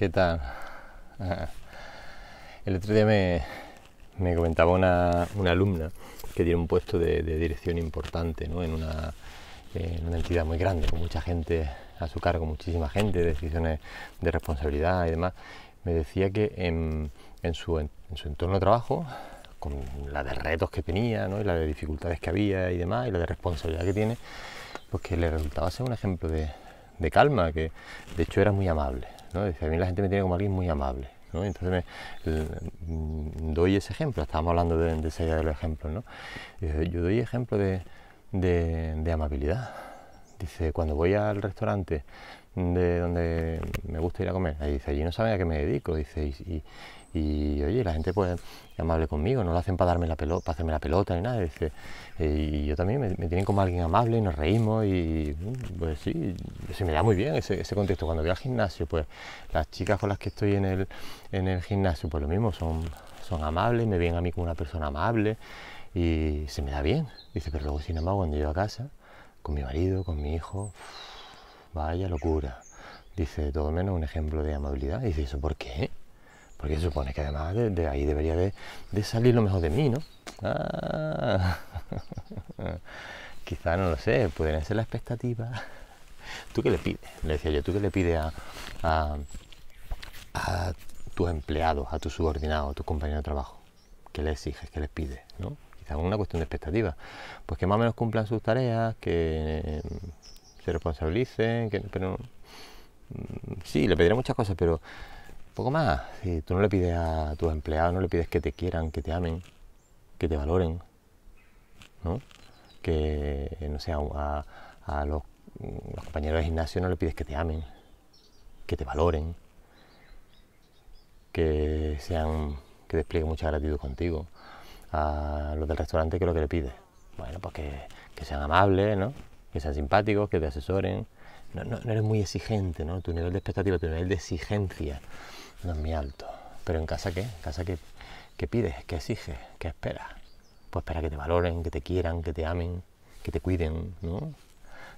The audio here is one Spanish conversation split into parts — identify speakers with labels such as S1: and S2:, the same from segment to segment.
S1: ¿Qué tal? El otro día me, comentaba una, alumna que tiene un puesto de, dirección importante en, una, entidad muy grande, con mucha gente a su cargo, muchísima gente, decisiones de responsabilidad y demás. Me decía que en, su, entorno de trabajo, con la de retos que tenía, ¿no? y la de dificultades que había y demás, y la de responsabilidad que tiene, pues que le resultaba ser un ejemplo de calma, que de hecho era muy amable, Dice, a mí la gente me tiene como alguien muy amable, Entonces me, mm, doy ese ejemplo, estábamos hablando de, ese de ejemplos, ¿no? yo doy ejemplo de, de amabilidad. Dice, cuando voy al restaurante de donde a comer. Y dice, allí no saben a qué me dedico. Dice, y, oye, la gente pues es amable conmigo, no lo hacen para darme la pelota, para hacerme la pelota ni nada. Dice, eh, y yo también me, tienen como alguien amable nos reímos y mm, pues sí, se me da muy bien ese, contexto. Cuando voy al gimnasio, pues las chicas con las que estoy en el, en el gimnasio, pues lo mismo, son, son amables, me ven a mí como una persona amable y se me da bien. Dice, pero luego sin embargo cuando llego a casa, con mi marido, con mi hijo, vaya locura dice, todo menos un ejemplo de amabilidad. Y dice, ¿eso por qué? Porque se supone que además de, ahí debería de, salir lo mejor de mí, ¿no? Ah. Quizá, no lo sé, pueden ser las expectativas. ¿Tú qué le pides? Le decía yo, ¿tú qué le pides a, tus empleados, a tus subordinados, a tus compañeros de trabajo? ¿Qué le exiges? ¿Qué les pides? ¿no? es una cuestión de expectativa. Pues que más o menos cumplan sus tareas, que se responsabilicen, que, pero sí, le pediré muchas cosas, pero poco más. Si tú no le pides a tus empleados, no le pides que te quieran, que te amen, que te valoren, ¿no? Que, no sé, a, los, compañeros de gimnasio no le pides que te amen, que te valoren, que sean, que desplieguen mucha gratitud contigo. A los del restaurante, ¿qué es lo que le pides? Bueno, pues que, que sean amables, ¿no? Que sean simpáticos, que te asesoren, no, no, eres muy exigente, ¿no? Tu nivel de expectativa, tu nivel de exigencia no es muy alto. Pero en casa, ¿qué? En casa, ¿qué, qué pides? ¿Qué exiges? ¿Qué esperas? Pues para que te valoren, que te quieran, que te amen, que te cuiden, ¿no?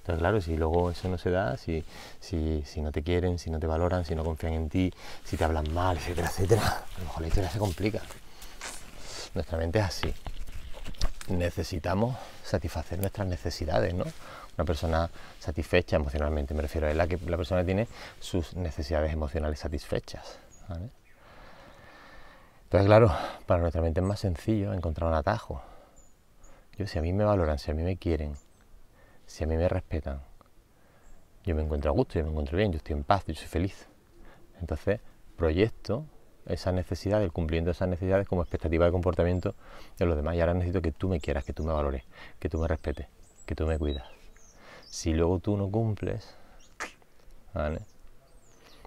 S1: Entonces, claro, si luego eso no se da, si, si, no te quieren, si no te valoran, si no confían en ti, si te hablan mal, etcétera, etcétera, a lo mejor la historia se complica. Nuestra mente es así. Necesitamos satisfacer nuestras necesidades, ¿no? una persona satisfecha emocionalmente, me refiero a la que la persona tiene sus necesidades emocionales satisfechas. Entonces, claro, para nuestra mente es más sencillo encontrar un atajo. Yo, si a mí me valoran, si a mí me quieren, si a mí me respetan, yo me encuentro a gusto, yo me encuentro bien, yo estoy en paz, yo soy feliz. Entonces, proyecto esa necesidad, el cumplimiento de esas necesidades como expectativa de comportamiento de los demás. Y ahora necesito que tú me quieras, que tú me valores, que tú me respetes, que tú me cuidas. Si luego tú no cumples, ¿vale?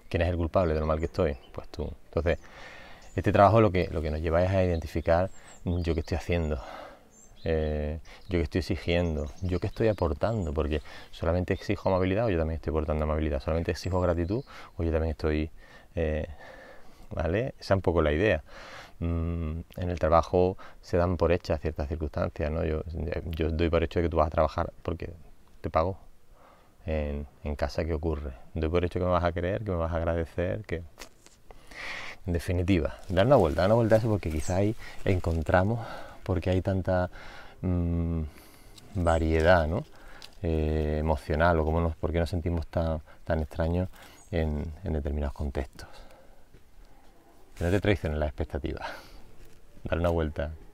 S1: ¿quién es el culpable de lo mal que estoy? Pues tú. Entonces, este trabajo lo que, lo que nos lleva es a identificar mm, yo qué estoy haciendo, eh, yo qué estoy exigiendo, yo qué estoy aportando, porque solamente exijo amabilidad o yo también estoy aportando amabilidad, solamente exijo gratitud o yo también estoy... Eh, ¿Vale? Esa es un poco la idea. Mm, en el trabajo se dan por hechas ciertas circunstancias, ¿no? Yo, yo doy por hecho que tú vas a trabajar porque pago en, casa que ocurre. Doy por hecho que me vas a creer, que me vas a agradecer, que... En definitiva, dar una vuelta, dar una vuelta eso porque quizá ahí encontramos, porque hay tanta mm, variedad eh, emocional o cómo nos, porque nos sentimos tan, tan extraños en, determinados contextos. Que no te traicionen las expectativas. Dar una vuelta.